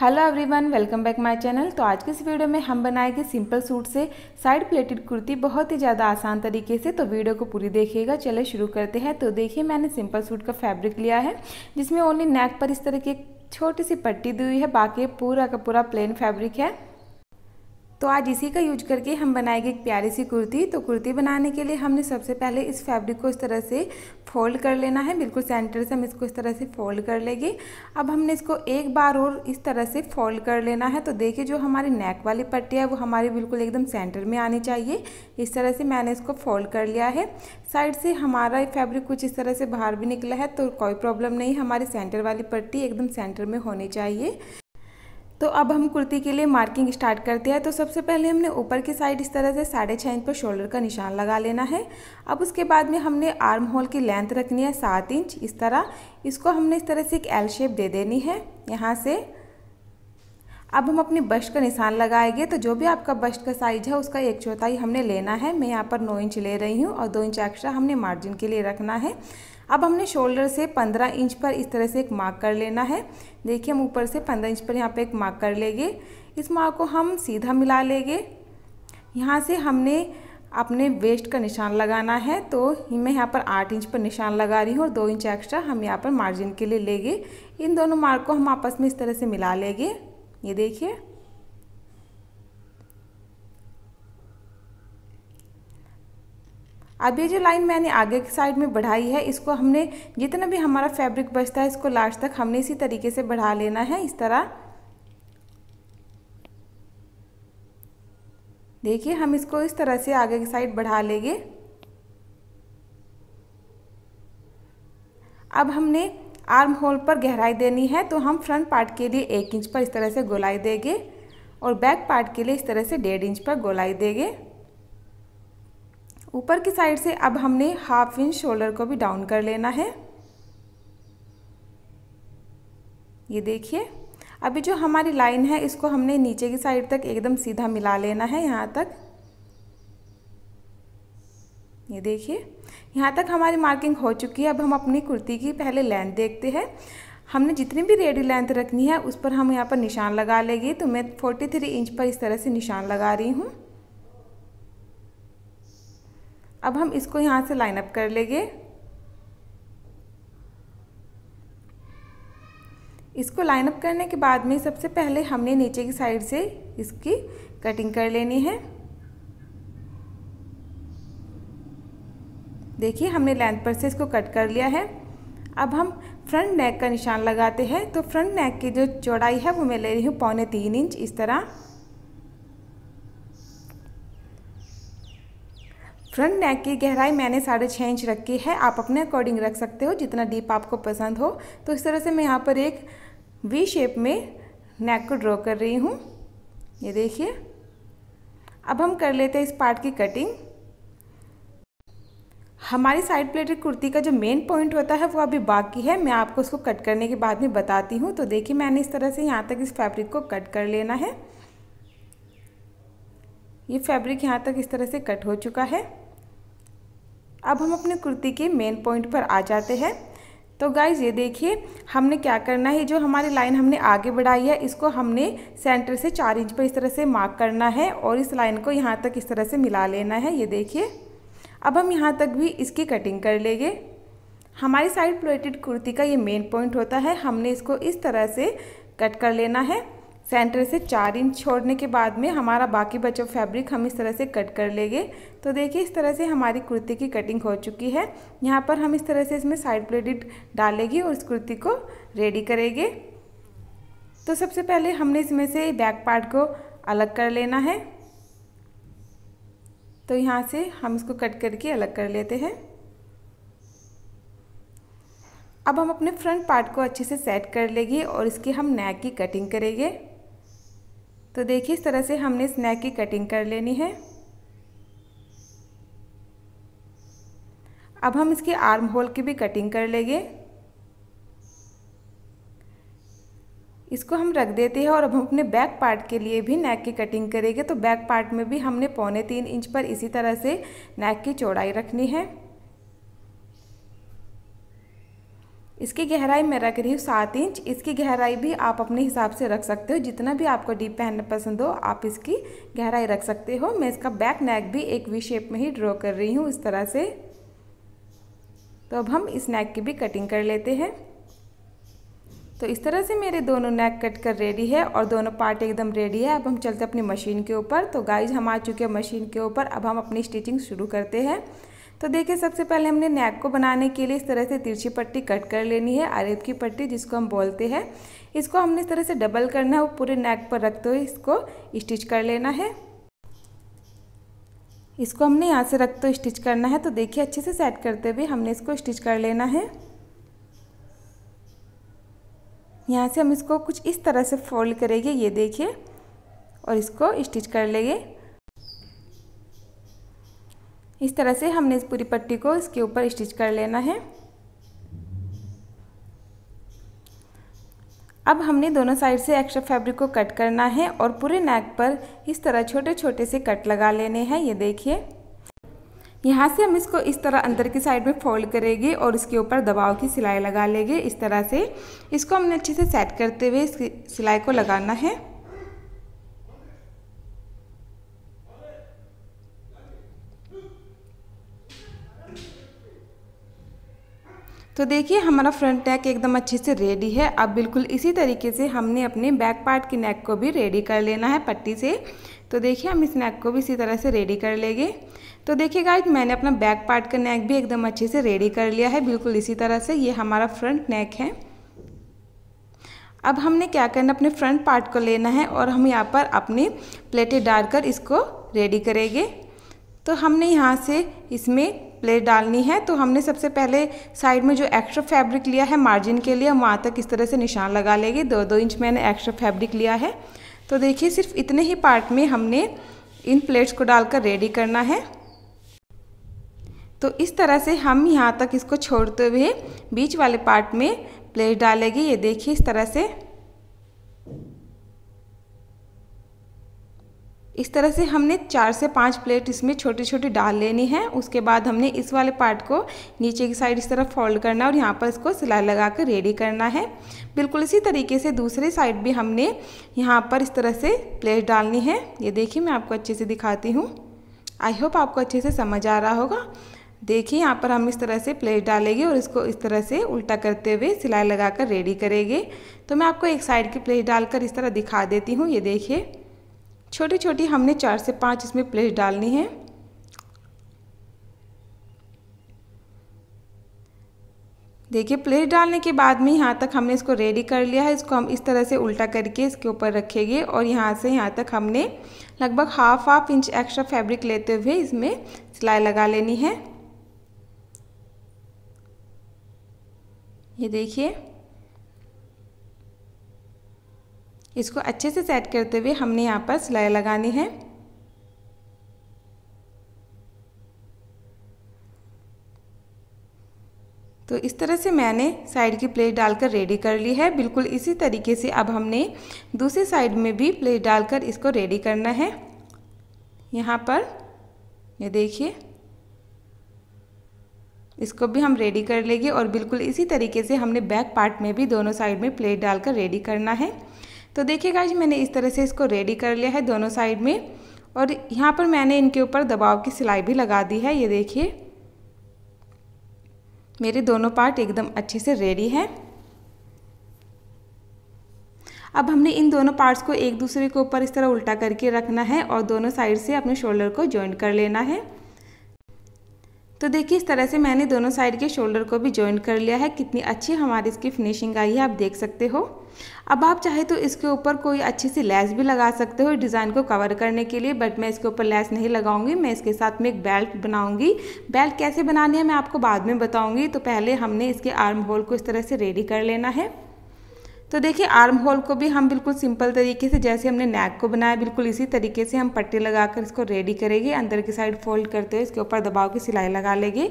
hello everyone welcome back my channel तो आज के इस वीडियो में हम बनाएंगे सिंपल सूट से साइड प्लेटेड कुर्ती बहुत ही ज़्यादा आसान तरीके से तो वीडियो को पूरी देखिएगा चलो शुरू करते हैं तो देखिए मैंने सिंपल सूट का फैब्रिक लिया है जिसमें ओनली नेक पर इस तरह की छोटी सी पट्टी दी हुई है बाकी पूरा का पूरा प्लेन फैब्रिक है तो आज इसी का यूज करके हम बनाएंगे एक प्यारी सी कुर्ती तो कुर्ती बनाने के लिए हमने सबसे पहले इस फैब्रिक को इस तरह से फोल्ड कर लेना है बिल्कुल सेंटर से हम इसको इस तरह से फोल्ड कर लेंगे अब हमने इसको एक बार और इस तरह से फोल्ड कर लेना है तो देखिए जो हमारी नेक वाली पट्टी है वो हमारी बिल्कुल एकदम सेंटर में आनी चाहिए इस तरह से मैंने इसको फोल्ड कर लिया है साइड से हमारा फैब्रिक कुछ इस तरह से बाहर भी निकला है तो कोई प्रॉब्लम नहीं हमारी सेंटर वाली पट्टी एकदम सेंटर में होनी चाहिए तो अब हम कुर्ती के लिए मार्किंग स्टार्ट करते हैं तो सबसे पहले हमने ऊपर की साइड इस तरह से साढ़े छः इंच पर शोल्डर का निशान लगा लेना है अब उसके बाद में हमने आर्म होल की लेंथ रखनी है सात इंच इस तरह इसको हमने इस तरह से एक एल शेप दे देनी है यहाँ से अब हम अपने बस्ट का निशान लगाएंगे तो जो भी आपका बस्ट का साइज है उसका एक चौथाई हमने लेना है मैं यहाँ पर नौ इंच ले रही हूँ और दो इंच एक्स्ट्रा हमने मार्जिन के लिए रखना है अब हमने शोल्डर से 15 इंच पर इस तरह से एक मार्क कर लेना है देखिए हम ऊपर से 15 इंच पर यहाँ पे एक मार्क कर लेंगे इस मार्क को हम सीधा मिला लेंगे यहाँ से हमने अपने वेस्ट का निशान लगाना है तो मैं यहाँ पर आठ इंच पर निशान लगा रही हूँ और दो इंच एक्स्ट्रा हम यहाँ पर मार्जिन के लिए लेंगे इन दोनों मार्क को हम आपस में इस तरह से मिला लेंगे ये देखिए अब ये जो लाइन मैंने आगे की साइड में बढ़ाई है इसको हमने जितना भी हमारा फैब्रिक बचता है इसको लास्ट तक हमने इसी तरीके से बढ़ा लेना है इस तरह देखिए हम इसको इस तरह से आगे की साइड बढ़ा लेंगे अब हमने आर्म होल पर गहराई देनी है तो हम फ्रंट पार्ट के लिए एक इंच पर इस तरह से गोलाई देंगे और बैक पार्ट के लिए इस तरह से डेढ़ इंच पर गोलाई देंगे ऊपर की साइड से अब हमने हाफ इंच शोल्डर को भी डाउन कर लेना है ये देखिए अभी जो हमारी लाइन है इसको हमने नीचे की साइड तक एकदम सीधा मिला लेना है यहाँ तक ये देखिए यहाँ तक हमारी मार्किंग हो चुकी है अब हम अपनी कुर्ती की पहले लेंथ देखते हैं हमने जितनी भी रेडी लेंथ रखनी है उस पर हम यहाँ पर निशान लगा लेंगे तो मैं 43 इंच पर इस तरह से निशान लगा रही हूँ अब हम इसको यहाँ से लाइनअप कर लेंगे इसको लाइनअप करने के बाद में सबसे पहले हमने नीचे की साइड से इसकी कटिंग कर लेनी है देखिए हमने लेंथ पर से इसको कट कर लिया है अब हम फ्रंट नेक का निशान लगाते हैं तो फ्रंट नेक की जो चौड़ाई है वो मैं ले रही हूँ पौने तीन इंच इस तरह फ्रंट नेक की गहराई मैंने साढ़े छः इंच रखी है आप अपने अकॉर्डिंग रख सकते हो जितना डीप आपको पसंद हो तो इस तरह से मैं यहाँ पर एक वी शेप में नेक को ड्रॉ कर रही हूँ ये देखिए अब हम कर लेते हैं इस पार्ट की कटिंग हमारी साइड प्लेटेड कुर्ती का जो मेन पॉइंट होता है वो अभी बाकी है मैं आपको उसको कट करने के बाद में बताती हूँ तो देखिए मैंने इस तरह से यहाँ तक इस फैब्रिक को कट कर लेना है ये फैब्रिक यहाँ तक इस तरह से कट हो चुका है अब हम अपने कुर्ती के मेन पॉइंट पर आ जाते हैं तो गाइज़ ये देखिए हमने क्या करना है जो हमारी लाइन हमने आगे बढ़ाई है इसको हमने सेंटर से चार इंच पर इस तरह से मार्क करना है और इस लाइन को यहाँ तक इस तरह से मिला लेना है ये देखिए अब हम यहाँ तक भी इसकी कटिंग कर लेंगे हमारी साइड प्लेटेड कुर्ती का ये मेन पॉइंट होता है हमने इसको इस तरह से कट कर लेना है सेंटर से चार इंच छोड़ने के बाद में हमारा बाकी बचा फैब्रिक हम इस तरह से कट कर लेंगे तो देखिए इस तरह से हमारी कुर्ती की कटिंग हो चुकी है यहाँ पर हम इस तरह से इसमें साइड प्लेटेड डालेंगे और इस कुर्ती को रेडी करेंगे तो सबसे पहले हमने इसमें से बैक पार्ट को अलग कर लेना है तो यहाँ से हम इसको कट करके अलग कर लेते हैं अब हम अपने फ्रंट पार्ट को अच्छे से सेट कर लेंगे और इसकी हम नेक की कटिंग करेंगे तो देखिए इस तरह से हमने स्नैक की कटिंग कर लेनी है अब हम इसके आर्म होल की भी कटिंग कर लेंगे इसको हम रख देते हैं और अब हम अपने बैक पार्ट के लिए भी नेक की कटिंग करेंगे तो बैक पार्ट में भी हमने पौने तीन इंच पर इसी तरह से नेक की चौड़ाई रखनी है इसकी गहराई मैं रख रही हूँ सात इंच इसकी गहराई भी आप अपने हिसाब से रख सकते हो जितना भी आपको डीप पहनना पसंद हो आप इसकी गहराई रख सकते हो मैं इसका बैक नेक भी एक वी शेप में ही ड्रॉ कर रही हूँ इस तरह से तो अब हम इस नेक की भी कटिंग कर लेते हैं तो इस तरह से मेरे दोनों नेक कट कर रेडी है और दोनों पार्ट एकदम रेडी है अब हम चलते अपनी मशीन के ऊपर तो गाइज हम आ चुके हैं मशीन के ऊपर अब हम अपनी स्टिचिंग शुरू करते हैं तो देखिए सबसे पहले हमने नेक को बनाने के लिए इस तरह से तिरछी पट्टी कट कर लेनी है आरेब की पट्टी जिसको हम बोलते हैं इसको हमने इस तरह से डबल करना है और पूरे नेक पर रखते हुए इसको स्टिच कर लेना है इसको हमने यहाँ से रखते हुए स्टिच करना है तो देखिए अच्छे से सेट करते हुए हमने इसको स्टिच कर लेना है यहाँ से हम इसको कुछ इस तरह से फोल्ड करेंगे ये देखिए और इसको स्टिच कर लेंगे इस तरह से हमने इस पूरी पट्टी को इसके ऊपर स्टिच कर लेना है अब हमने दोनों साइड से एक्स्ट्रा फैब्रिक को कट करना है और पूरे नेक पर इस तरह छोटे छोटे से कट लगा लेने हैं ये देखिए यहाँ से हम इसको इस तरह अंदर की साइड में फोल्ड करेंगे और इसके ऊपर दबाव की सिलाई लगा लेंगे इस तरह से इसको हमने अच्छे से सेट करते हुए इसकी सिलाई को लगाना है तो देखिए हमारा फ्रंट नेक एकदम अच्छे से रेडी है अब बिल्कुल इसी तरीके से हमने अपने बैक पार्ट की नेक को भी रेडी कर लेना है पट्टी से तो देखिए हम इस नेक को भी इसी तरह से रेडी कर लेंगे तो देखिए गाइज मैंने अपना बैक पार्ट का नेक भी एकदम अच्छे से रेडी कर लिया है बिल्कुल इसी तरह से ये हमारा फ्रंट नेक है अब हमने क्या करना अपने फ्रंट पार्ट को लेना है और हम यहाँ पर अपनी प्लेटें डालकर इसको रेडी करेंगे तो हमने यहाँ से इसमें प्लेट डालनी है तो हमने सबसे पहले साइड में जो एक्स्ट्रा फैब्रिक लिया है मार्जिन के लिए हम वहाँ तक इस तरह से निशान लगा लेंगे दो दो इंच मैंने एक्स्ट्रा फैब्रिक लिया है तो देखिए सिर्फ इतने ही पार्ट में हमने इन प्लेट्स को डालकर रेडी करना है तो इस तरह से हम यहाँ तक इसको छोड़ते हुए बीच वाले पार्ट में प्लेट डालेंगे ये देखिए इस तरह से इस तरह से हमने चार से पाँच प्लेट इसमें छोटी छोटी डाल लेनी है उसके बाद हमने इस वाले पार्ट को नीचे की साइड इस तरह फोल्ड करना और यहाँ पर इसको सिलाई लगा कर रेडी करना है बिल्कुल इसी तरीके से दूसरे साइड भी हमने यहाँ पर इस तरह से प्लेट डालनी है ये देखिए मैं आपको अच्छे से दिखाती हूँ आई होप आपको अच्छे से समझ आ रहा होगा देखिए यहाँ पर हम इस तरह से प्लेट डालेंगे और इसको इस तरह से उल्टा करते हुए सिलाई कर रेडी करेंगे तो मैं आपको एक साइड की प्लेट डालकर इस तरह दिखा देती हूँ ये देखिए छोटी छोटी हमने चार से पाँच इसमें प्लेट डालनी है देखिए प्लेट डालने के बाद में यहाँ तक हमने इसको रेडी कर लिया है इसको हम इस तरह से उल्टा करके इसके ऊपर रखेंगे और यहाँ से यहाँ तक हमने लगभग half half inch extra fabric लेते हुए इसमें सिलाई लगा लेनी है ये देखिए इसको अच्छे से सेट करते हुए हमने यहाँ पर सिलाई लगानी है तो इस तरह से मैंने साइड की प्लेट डालकर रेडी कर ली है बिल्कुल इसी तरीके से अब हमने दूसरी साइड में भी प्लेट डालकर इसको रेडी करना है यहाँ पर ये देखिए इसको भी हम रेडी कर लेंगे और बिल्कुल इसी तरीके से हमने बैक पार्ट में भी दोनों साइड में प्लेट डालकर रेडी करना है तो देखिए गाइज मैंने इस तरह से इसको रेडी कर लिया है दोनों साइड में और यहाँ पर मैंने इनके ऊपर दबाव की सिलाई भी लगा दी है ये देखिए मेरे दोनों पार्ट एकदम अच्छे से रेडी हैं अब हमने इन दोनों पार्ट्स को एक दूसरे के ऊपर इस तरह उल्टा करके रखना है और दोनों साइड से अपने शोल्डर को ज्वाइंट कर लेना है तो देखिए इस तरह से मैंने दोनों साइड के शोल्डर को भी ज्वाइन कर लिया है कितनी अच्छी हमारी इसकी फिनिशिंग आई है आप देख सकते हो अब आप चाहे तो इसके ऊपर कोई अच्छी सी लैस भी लगा सकते हो डिज़ाइन को कवर करने के लिए बट मैं इसके ऊपर लैस नहीं लगाऊंगी मैं इसके साथ में एक बेल्ट बनाऊंगी बेल्ट कैसे बनानी है मैं आपको बाद में बताऊंगी तो पहले हमने इसके आर्म होल को इस तरह से रेडी कर लेना है तो देखिए आर्म होल को भी हम बिल्कुल सिंपल तरीके से जैसे हमने नेक को बनाया बिल्कुल इसी तरीके से हम पट्टी लगाकर इसको रेडी करेंगे अंदर की साइड फोल्ड करते हुए इसके ऊपर दबाव की सिलाई लगा लेंगे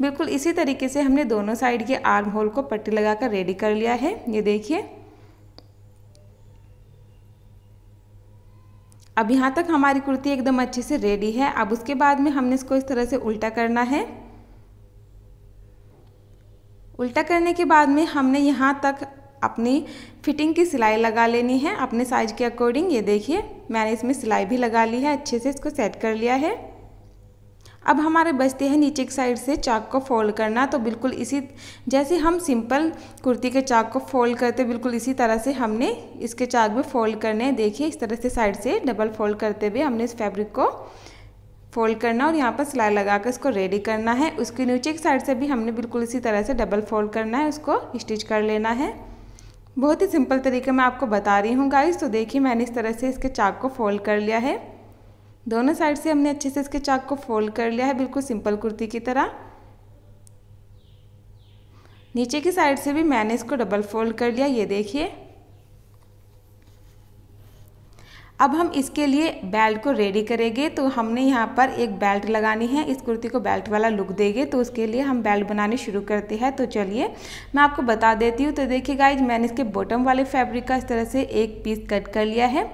बिल्कुल इसी तरीके से हमने दोनों साइड के आर्म होल को पट्टी लगाकर रेडी कर लिया है ये देखिए अब यहाँ तक हमारी कुर्ती एकदम अच्छे से रेडी है अब उसके बाद में हमने इसको इस तरह से उल्टा करना है उल्टा करने के बाद में हमने यहाँ तक अपनी फिटिंग की सिलाई लगा लेनी है अपने साइज के अकॉर्डिंग ये देखिए मैंने इसमें सिलाई भी लगा ली है अच्छे से इसको सेट कर लिया है अब हमारे बचते हैं नीचे की साइड से चाक को फोल्ड करना तो बिल्कुल इसी जैसे हम सिंपल कुर्ती के चाक को फोल्ड करते बिल्कुल इसी तरह से हमने इसके चाक में फोल्ड करने हैं देखिए इस तरह से साइड से डबल फोल्ड करते हुए हमने इस फैब्रिक को फोल्ड करना और यहाँ पर सिलाई लगा कर इसको रेडी करना है उसके नीचे की साइड से भी हमने बिल्कुल इसी तरह से डबल फोल्ड करना है उसको स्टिच कर लेना है बहुत ही सिंपल तरीके मैं आपको बता रही हूँ गाइस तो देखिए मैंने इस तरह से इसके चाक को फोल्ड कर लिया है दोनों साइड से हमने अच्छे से इसके चाक को फोल्ड कर लिया है बिल्कुल सिंपल कुर्ती की तरह नीचे की साइड से भी मैंने इसको डबल फोल्ड कर लिया ये देखिए अब हम इसके लिए बेल्ट को रेडी करेंगे तो हमने यहाँ पर एक बेल्ट लगानी है इस कुर्ती को बेल्ट वाला लुक देंगे तो उसके लिए हम बेल्ट बनाने शुरू करते हैं तो चलिए मैं आपको बता देती हूँ तो देखिए गाइज मैंने इसके बॉटम वाले फैब्रिक का इस तरह से एक पीस कट कर लिया है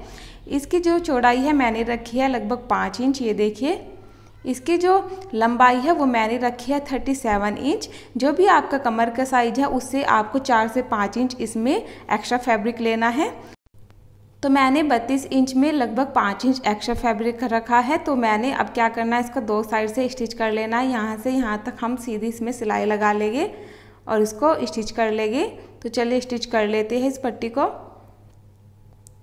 इसकी जो चौड़ाई है मैंने रखी है लगभग पाँच इंच ये देखिए इसकी जो लंबाई है वो मैंने रखी है थर्टी सेवन इंच जो भी आपका कमर का साइज है उससे आपको चार से पाँच इंच इसमें एक्स्ट्रा फैब्रिक लेना है तो मैंने 32 इंच में लगभग पाँच इंच एक्स्ट्रा फैब्रिक रखा है तो मैंने अब क्या करना है इसको दो साइड से स्टिच कर लेना है यहाँ से यहाँ तक हम सीधी इसमें सिलाई लगा लेंगे और इसको स्टिच कर लेंगे तो चलिए स्टिच कर लेते हैं इस पट्टी को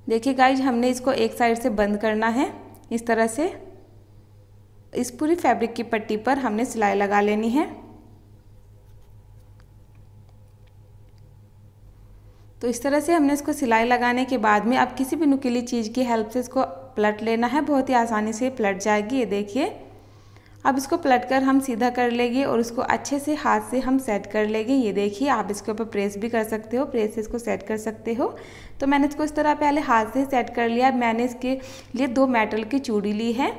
देखिए गाइज हमने इसको एक साइड से बंद करना है इस तरह से इस पूरी फैब्रिक की पट्टी पर हमने सिलाई लगा लेनी है तो इस तरह से हमने इसको सिलाई लगाने के बाद में अब किसी भी नुकीली चीज़ की हेल्प से इसको पलट लेना है बहुत ही आसानी से पलट जाएगी ये देखिए अब इसको पलट कर हम सीधा कर लेंगे और इसको अच्छे से हाथ से हम सेट कर लेंगे ये देखिए आप इसके ऊपर प्रेस भी कर सकते हो प्रेस से इसको सेट कर सकते हो तो मैंने इसको इस तरह पहले हाथ से सेट कर लिया मैंने इसके लिए दो मेटल की चूड़ी ली है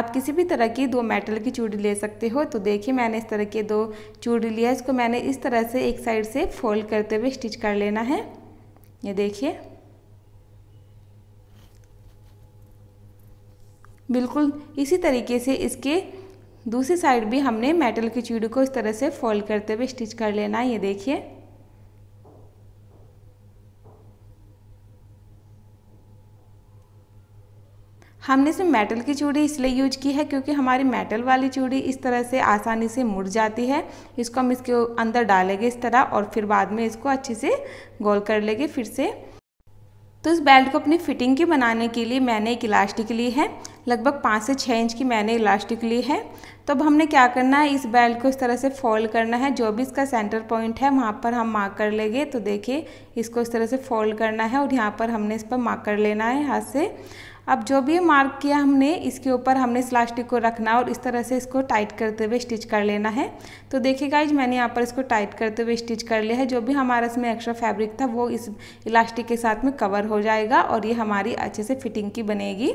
आप किसी भी तरह की दो मेटल की चूड़ी ले सकते हो तो देखिए मैंने इस तरह के दो चूड़ी लिया इसको मैंने इस तरह से एक साइड से फोल्ड करते हुए स्टिच कर लेना है ये देखिए बिल्कुल इसी तरीके से इसके दूसरी साइड भी हमने मेटल की चूड़ी को इस तरह से फोल्ड करते हुए स्टिच कर लेना है ये देखिए हमने इसमें मेटल की चूड़ी इसलिए यूज की है क्योंकि हमारी मेटल वाली चूड़ी इस तरह से आसानी से मुड़ जाती है इसको हम इसके अंदर डालेंगे इस तरह और फिर बाद में इसको अच्छे से गोल कर लेंगे फिर से तो इस बेल्ट को अपनी फिटिंग की बनाने के लिए मैंने एक इलास्टिक ली है लगभग पाँच से छः इंच की मैंने इलास्टिक ली है तो अब हमने क्या करना है इस बेल्ट को इस तरह से फोल्ड करना है जो भी इसका सेंटर पॉइंट है वहाँ पर हम मार्क कर लेंगे तो देखिए इसको इस तरह से फोल्ड करना है और यहाँ पर हमने इस पर मार्क कर लेना है हाथ से अब जो भी मार्क किया हमने इसके ऊपर हमने इस इलास्टिक को रखना और इस तरह से इसको टाइट करते हुए स्टिच कर लेना है तो देखिए गाइज मैंने यहाँ पर इसको टाइट करते हुए स्टिच कर लिया है जो भी हमारा इसमें एक्स्ट्रा फैब्रिक था वो इस इलास्टिक के साथ में कवर हो जाएगा और ये हमारी अच्छे से फिटिंग की बनेगी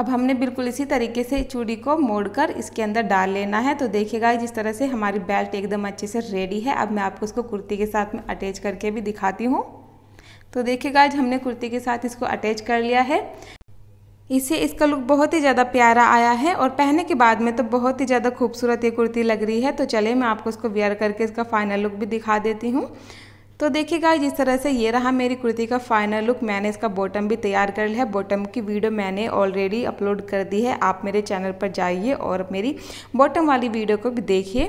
अब हमने बिल्कुल इसी तरीके से चूड़ी को मोड़कर इसके अंदर डाल लेना है तो देखिएगा जिस तरह से हमारी बेल्ट एकदम अच्छे से रेडी है अब मैं आपको इसको कुर्ती के साथ में अटैच करके भी दिखाती हूँ तो देखिए गाइज हमने कुर्ती के साथ इसको अटैच कर लिया है इसे इसका लुक बहुत ही ज़्यादा प्यारा आया है और पहनने के बाद में तो बहुत ही ज़्यादा खूबसूरत ये कुर्ती लग रही है तो चलिए मैं आपको इसको वेयर करके इसका फाइनल लुक भी दिखा देती हूँ तो देखिए गाइज इस तरह से ये रहा मेरी कुर्ती का फाइनल लुक मैंने इसका बॉटम भी तैयार कर लिया है बॉटम की वीडियो मैंने ऑलरेडी अपलोड कर दी है आप मेरे चैनल पर जाइए और मेरी बॉटम वाली वीडियो को भी देखिए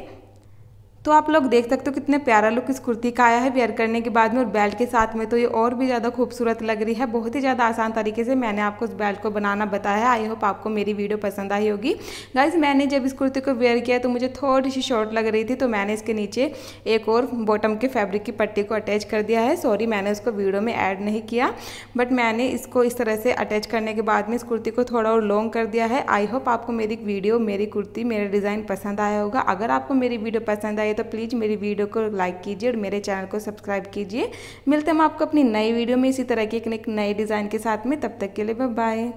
तो आप लोग देख सकते हो कितने प्यारा लुक इस कुर्ती का आया है वेयर करने के बाद में और बेल्ट के साथ में तो ये और भी ज़्यादा खूबसूरत लग रही है बहुत ही ज़्यादा आसान तरीके से मैंने आपको इस बेल्ट को बनाना बताया आई होप आपको मेरी वीडियो पसंद आई होगी गाइज मैंने जब इस कुर्ती को वेयर किया तो मुझे थोड़ी सी शॉर्ट लग रही थी तो मैंने इसके नीचे एक और बॉटम के फैब्रिक की पट्टी को अटैच कर दिया है सॉरी मैंने उसको वीडियो में ऐड नहीं किया बट मैंने इसको इस तरह से अटैच करने के बाद में इस कुर्ती को थोड़ा और लॉन्ग कर दिया है आई होप आपको मेरी वीडियो मेरी कुर्ती मेरा डिज़ाइन पसंद आया होगा अगर आपको मेरी वीडियो पसंद आई है तो प्लीज़ मेरी वीडियो को लाइक कीजिए और मेरे चैनल को सब्सक्राइब कीजिए मिलते हैं हम आपको अपनी नई वीडियो में इसी तरह की एक नई डिज़ाइन के साथ में तब तक के लिए बाय